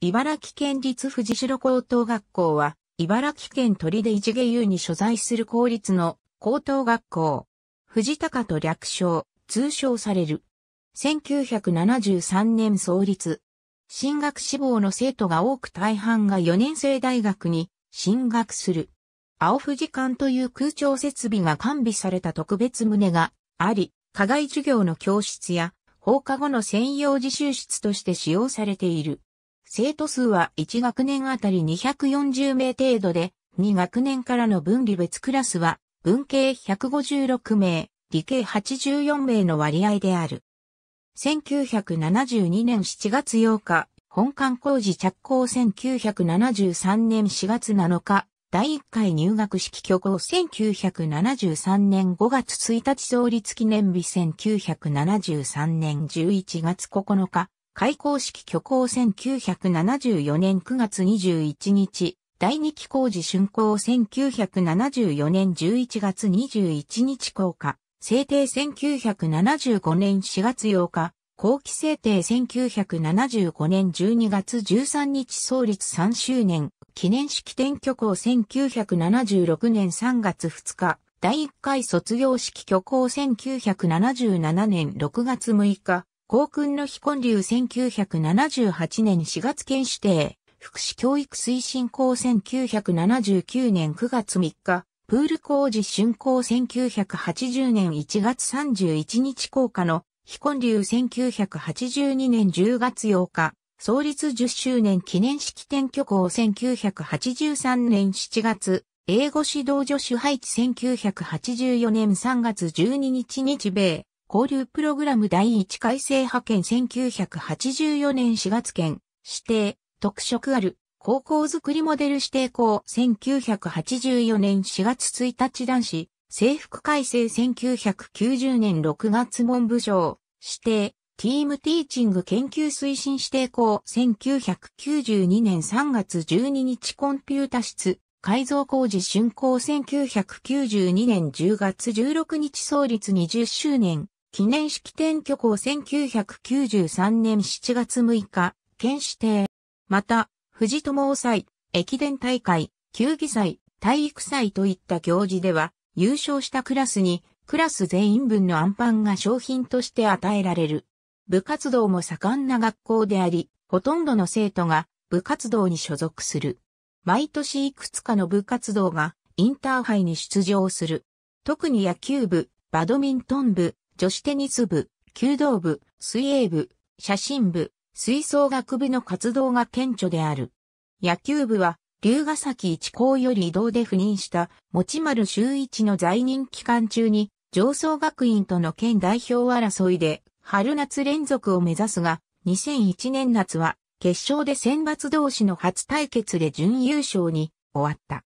茨城県立藤代高等学校は、茨城県取出市下優に所在する公立の高等学校。藤高と略称、通称される。1973年創立。進学志望の生徒が多く大半が4年生大学に進学する。青藤館という空調設備が完備された特別棟があり、課外授業の教室や放課後の専用自習室として使用されている。生徒数は1学年あたり240名程度で、2学年からの分離別クラスは、文系156名、理系84名の割合である。1972年7月8日、本館工事着工1973年4月7日、第1回入学式挙行1973年5月1日創立記念日1973年11月9日、開校式虚構1974年9月21日、第二期工事竣工1974年11月21日降下、制定1975年4月8日、後期制定1975年12月13日創立3周年、記念式典虚構1976年3月2日、第1回卒業式虚構1977年6月6日、航空の非建流1978年4月県指定、福祉教育推進校1979年9月3日、プール工事竣工1980年1月31日効果の非建流1982年10月8日、創立10周年記念式典挙行1983年7月、英語指導助手配置1984年3月12日日米、交流プログラム第1改正派遣1984年4月県指定特色ある高校づくりモデル指定校1984年4月1日男子制服改正1990年6月文部省指定ティームティーチング研究推進指定校1992年3月12日コンピュータ室改造工事竣工1992年10月16日創立20周年記念式典挙行1993年7月6日、県指定。また、藤友祭、駅伝大会、球技祭、体育祭といった行事では、優勝したクラスに、クラス全員分のアンパンが商品として与えられる。部活動も盛んな学校であり、ほとんどの生徒が部活動に所属する。毎年いくつかの部活動がインターハイに出場する。特に野球部、バドミントン部、女子テニス部、弓道部、水泳部、写真部、吹奏楽部の活動が顕著である。野球部は、龍ヶ崎一高より移動で赴任した、持丸修一の在任期間中に、上層学院との県代表争いで、春夏連続を目指すが、2001年夏は、決勝で選抜同士の初対決で準優勝に終わった。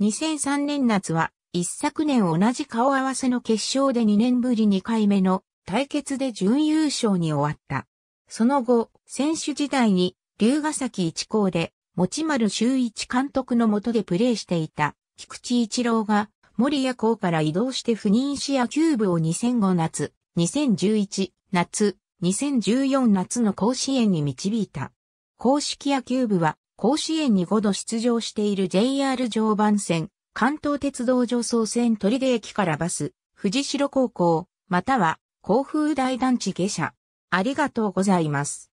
2003年夏は、一昨年同じ顔合わせの決勝で2年ぶり2回目の対決で準優勝に終わった。その後、選手時代に、龍ヶ崎一高で、持丸修一監督の下でプレーしていた、菊池一郎が、森谷校から移動して赴任し野球部を2005夏、2011夏、2014夏の甲子園に導いた。公式野球部は、甲子園に5度出場している JR 常磐線、関東鉄道上総線取出駅からバス、藤代高校、または、甲府大団地下車。ありがとうございます。